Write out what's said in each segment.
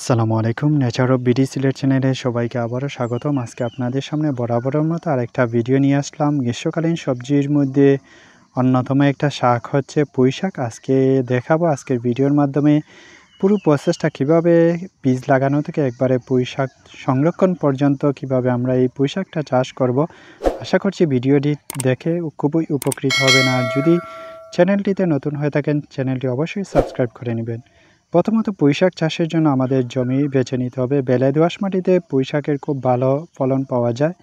আসসালামু আলাইকুম nature of BD Sylhet চ্যানেলে সবাইকে আবারও স্বাগতম আজকে আপনাদের সামনে বরাবরের মতো আরেকটা ভিডিও নিয়ে আসলাম গ্রীষ্মকালীন সবজির মধ্যে অন্যতম একটা শাক হচ্ছে পুঁই শাক আজকে দেখাবো আজকের ভিডিওর মাধ্যমে পুরো প্রসেসটা কিভাবে বীজ লাগানো থেকে একবারে পুঁই শাক সংরক্ষণ পর্যন্ত কিভাবে আমরা এই পুঁই শাকটা চাষ করব আশা করছি ভিডিওটি দেখে খুবই উপকৃত হবেন আর যদি চ্যানেলটিতে নতুন হয়ে থাকেন চ্যানেলটি অবশ্যই সাবস্ক্রাইব করে নেবেন প্রথমত পুঁইশাক চাষের জন্য আমাদের জমি বেছে নিতে হবে বেলে দোয়াশ মাটিতে পুঁইশাকের খুব ভালো ফলন পাওয়া যায়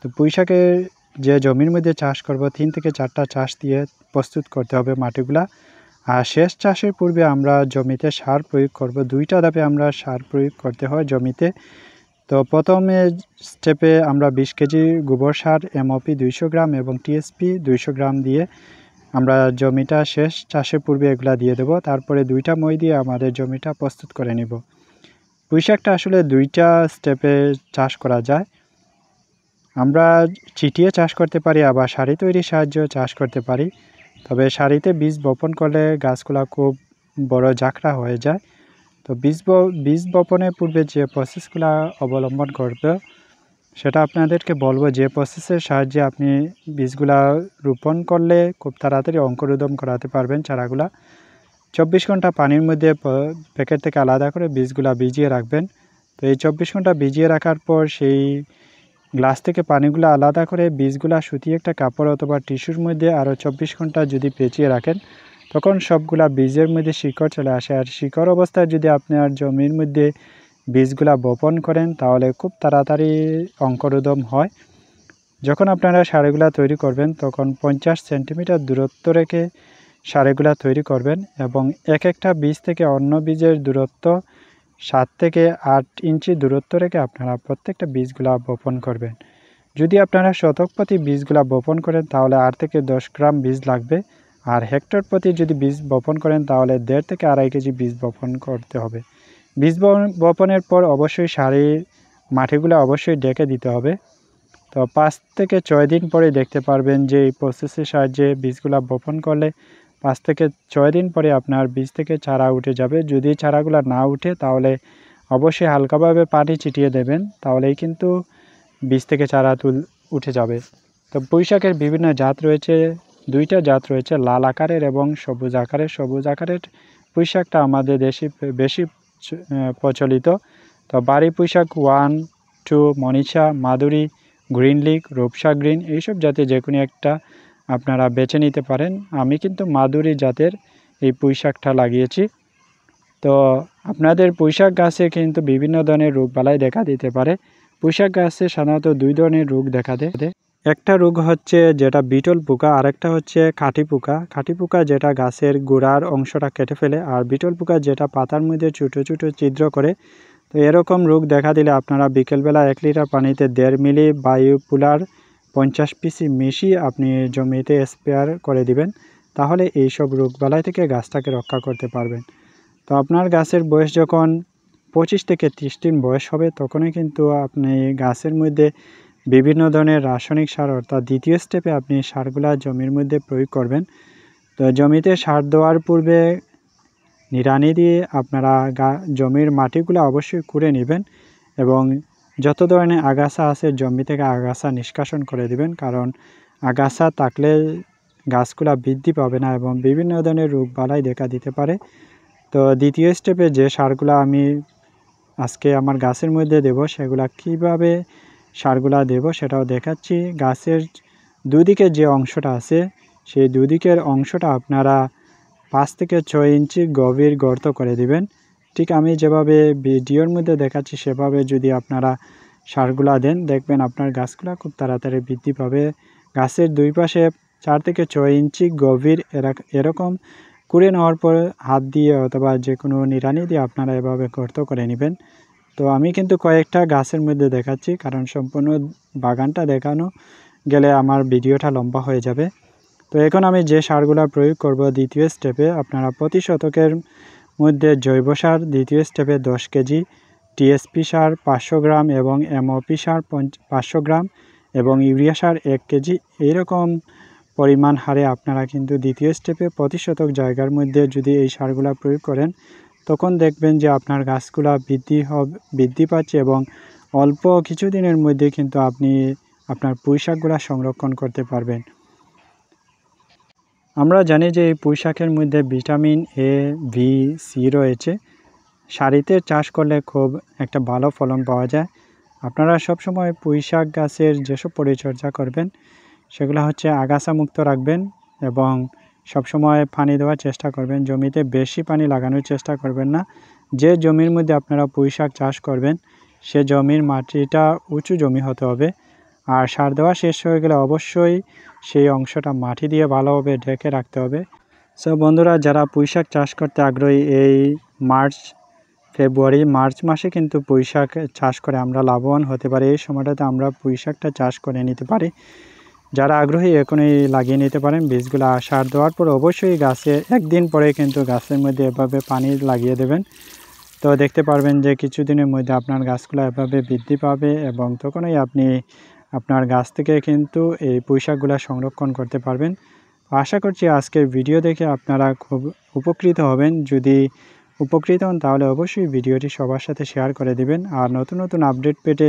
তো পুঁইশাকের যে জমির মধ্যে চাষ করব তিন থেকে চারটা চাষ দিয়ে প্রস্তুত করতে হবে মাটিগুলা আর শেষ চাষের পূর্বে আমরা জমিতে সার প্রয়োগ করব দুইটা ধাপে আমরা সার প্রয়োগ করতে হয় জমিতে তো প্রথমে স্টেপে আমরা বিশ কেজি গোবর সার এমওপি দুইশো গ্রাম এবং টিএসপি দুইশো গ্রাম দিয়ে আমরা জমিটা শেষ চাষের পূর্বে এগুলা দিয়ে দেব তারপরে দুইটা মই দিয়ে আমাদের জমিটা প্রস্তুত করে নিব পুঁইশাকটা আসলে দুইটা স্টেপে চাষ করা যায় আমরা চিটিয়ে চাষ করতে পারি আবার সারি তৈরির সাহায্য চাষ করতে পারি তবে সারিতে বীজ বপন করলে গাছগুলা খুব বড় জাঁকড়া হয়ে যায় তো বীজ বীজ বপনের পূর্বে যে প্রসেসগুলো অবলম্বন করবে সেটা আপনাদেরকে বলবো যে প্রসেসের সাহায্যে আপনি বীজগুলা রোপণ করলে খুব তাড়াতাড়ি অঙ্কুরোদম করাতে পারবেন চারাগুলা চব্বিশ ঘন্টা পানির মধ্যে প্যাকেট থেকে আলাদা করে বীজগুলা ভিজিয়ে রাখবেন তো এই চব্বিশ ঘন্টা ভিজিয়ে রাখার পর সেই গ্লাস থেকে পানিগুলো আলাদা করে বীজগুলা সুতিয়ে একটা কাপড় অথবা টিস্যুর মধ্যে আরও চব্বিশ ঘন্টা যদি পেঁচিয়ে রাখেন তখন সবগুলা বীজের মধ্যে শিকড় চলে আসে আর শিকড় অবস্থায় যদি আপনার জমির মধ্যে বীজগুলা বপন করেন তাহলে খুব তাড়াতাড়ি অঙ্কুরোদম হয় যখন আপনারা সারেগুলা তৈরি করবেন তখন পঞ্চাশ সেন্টিমিটার দূরত্ব রেখে সারেগুলা তৈরি করবেন এবং এক একটা বীজ থেকে অন্য বীজের দূরত্ব সাত থেকে আট ইঞ্চি দূরত্ব রেখে আপনারা প্রত্যেকটা বীজগুলা বপন করবেন যদি আপনারা শতক প্রতি বীজগুলা বপন করেন তাহলে আট থেকে দশ গ্রাম বীজ লাগবে আর হেক্টর প্রতি যদি বীজ বপন করেন তাহলে দেড় থেকে আড়াই কেজি বীজ বপন করতে হবে বীজ বপনের পর অবশ্যই সারি মাটিগুলো অবশ্যই ডেকে দিতে হবে তো পাঁচ থেকে ছয় দিন পরে দেখতে পারবেন যে এই প্রসেসের সাহায্যে বীজগুলো বপন করলে পাঁচ থেকে ছয় দিন পরে আপনার বীজ থেকে চারা উঠে যাবে যদি চারাগুলো না উঠে তাহলে অবশ্যই হালকাভাবে পানি ছিটিয়ে দেবেন তাহলেই কিন্তু বীজ থেকে চারা তুল উঠে যাবে তো পুঁইশাকের বিভিন্ন জাত রয়েছে দুইটা জাত রয়েছে লাল আকারের এবং সবুজ আকারের সবুজ আকারের পুঁইশাকটা আমাদের দেশে বেশি প্রচলিত তো বাড়ি পোশাক one two Manisha Madhuri green লিক রূপসা গ্রিন এইসব জাতের যে কোনো একটা আপনারা বেছে নিতে পারেন আমি কিন্তু মাধুরী জাতের এই পুঁইশাকটা লাগিয়েছি তো আপনাদের পুঁইশাক গাছে কিন্তু বিভিন্ন ধরনের রোগ বালাই দেখা দিতে পারে পুঁইশাক গাছে সাধারণত দুই ধরনের রোগ দেখা দেয় একটা রোগ হচ্ছে যেটা বিটল পোকা আরেকটা হচ্ছে খাঁটি পোকা খাঁটি পোকা যেটা গাছের গোড়ার অংশটা কেটে ফেলে আর বিটল পোকা যেটা পাতার মধ্যে ছোটো ছোটো ছিদ্র করে তো এরকম রোগ দেখা দিলে আপনারা বিকেলবেলা এক লিটার পানিতে দেড় মিলি বায়ুপুলার পঞ্চাশ পিসি মিশিয়ে আপনি জমিতে স্প্রেয়ার করে দিবেন তাহলে এইসব রোগবালাই থেকে গাছটাকে রক্ষা করতে পারবেন তো আপনার গাছের বয়স যখন পঁচিশ থেকে ত্রিশ দিন বয়স হবে তখনই কিন্তু আপনি গাছের মধ্যে বিভিন্ন ধরনের রাসায়নিক সার অর্থাৎ দ্বিতীয় স্টেপে আপনি সারগুলা জমির মধ্যে প্রয়োগ করবেন তো জমিতে সার দেওয়ার পূর্বে নিড়ানি দিয়ে আপনারা জমির মাটিগুলো অবশ্যই কুড়ে নেবেন এবং যত ধরনের আগাছা আছে জমি থেকে আগাছা নিষ্কাশন করে দিবেন কারণ আগাছা থাকলে গাছগুলা বৃদ্ধি পাবে না এবং বিভিন্ন ধরনের রোগ বালাই দেখা দিতে পারে তো দ্বিতীয় স্টেপে যে সারগুলো আমি আজকে আমার গাছের মধ্যে দেব সেগুলা কিভাবে সারগুলা দেব সেটাও দেখাচ্ছি গাছের দুদিকে যে অংশটা আছে সেই দুদিকের অংশটা আপনারা পাঁচ থেকে ছয় ইঞ্চি গভীর গর্ত করে দিবেন ঠিক আমি যেভাবে ভিডিওর মধ্যে দেখাচ্ছি সেভাবে যদি আপনারা সারগুলা দেন দেখবেন আপনার গাছগুলা খুব তাড়াতাড়ি বৃদ্ধি পাবে গাছের দুই পাশে চার থেকে ছয় ইঞ্চি গভীর এরকম কুড়ে নেওয়ার পর হাত দিয়ে অথবা যে কোনো নিরানি দিয়ে আপনারা এভাবে গর্ত করে নেবেন তো আমি কিন্তু কয়েকটা গাছের মধ্যে দেখাচ্ছি কারণ সম্পূর্ণ বাগানটা দেখানো গেলে আমার ভিডিওটা লম্বা হয়ে যাবে তো এখন আমি যে সারগুলো প্রয়োগ করব দ্বিতীয় স্টেপে আপনারা প্রতি শতকের মধ্যে জৈব সার দ্বিতীয় স্টেপে দশ কেজি টিএসপি সার পাঁচশো গ্রাম এবং এমওপি সার পাঁচশো গ্রাম এবং ইউরিয়া সার এক কেজি এইরকম পরিমাণ হারে আপনারা কিন্তু দ্বিতীয় স্টেপে প্রতি শতক জায়গার মধ্যে যদি এই সারগুলো প্রয়োগ করেন তখন দেখবেন যে আপনার গাছগুলা বৃদ্ধি বৃদ্ধি পাচ্ছে এবং অল্প কিছুদিনের মধ্যে কিন্তু আপনি আপনার পুঁইশাকগুলা সংরক্ষণ করতে পারবেন আমরা জানি যে এই পুঁইশাকের মধ্যে ভিটামিন এ ভি সি রয়েছে শাড়িতে চাষ করলে খুব একটা ভালো ফলন পাওয়া যায় আপনারা সবসময় পুঁইশাক গাছের যেসব পরিচর্যা করবেন সেগুলো হচ্ছে আগাছামুক্ত রাখবেন এবং সবসময় পানি দেওয়ার চেষ্টা করবেন জমিতে বেশি পানি লাগানোর চেষ্টা করবেন না যে জমির মধ্যে আপনারা পুঁই শাক চাষ করবেন সে জমির মাটিটা উঁচু জমি হতে হবে আর সার দেওয়া শেষ হয়ে গেলে অবশ্যই সেই অংশটা মাটি দিয়ে ভালোভাবে ঢেকে রাখতে হবে সো বন্ধুরা যারা পুঁই শাক চাষ করতে আগ্রহী এই মার্চ ফেব্রুয়ারি মার্চ মাসে কিন্তু পুঁই শাক চাষ করে আমরা লাভবান হতে পারি এই সময়টাতে আমরা পুঁই শাকটা চাষ করে নিতে পারি যারা আগ্রহী এখনই লাগিয়ে নিতে পারেন বীজগুলো সার দেওয়ার পর অবশ্যই গাছে একদিন পরে কিন্তু গাছের মধ্যে এভাবে পানি লাগিয়ে দেবেন তো দেখতে পারবেন যে কিছুদিনের মধ্যে আপনার গাছগুলো এভাবে বৃদ্ধি পাবে এবং তখনই আপনি আপনার গাছ থেকে কিন্তু এই পুঁইশাকগুলো সংরক্ষণ করতে পারবেন আশা করছি আজকের ভিডিও দেখে আপনারা খুব উপকৃত হবেন যদি উপকৃত হন তাহলে অবশ্যই ভিডিওটি সবার সাথে শেয়ার করে দিবেন আর নতুন নতুন আপডেট পেটে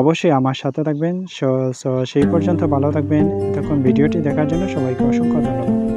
অবশ্যই আমার সাথে থাকবেন সেই পর্যন্ত ভালো থাকবেন তখন ভিডিওটি দেখার জন্য সবাইকে অসংখ্য ধন্যবাদ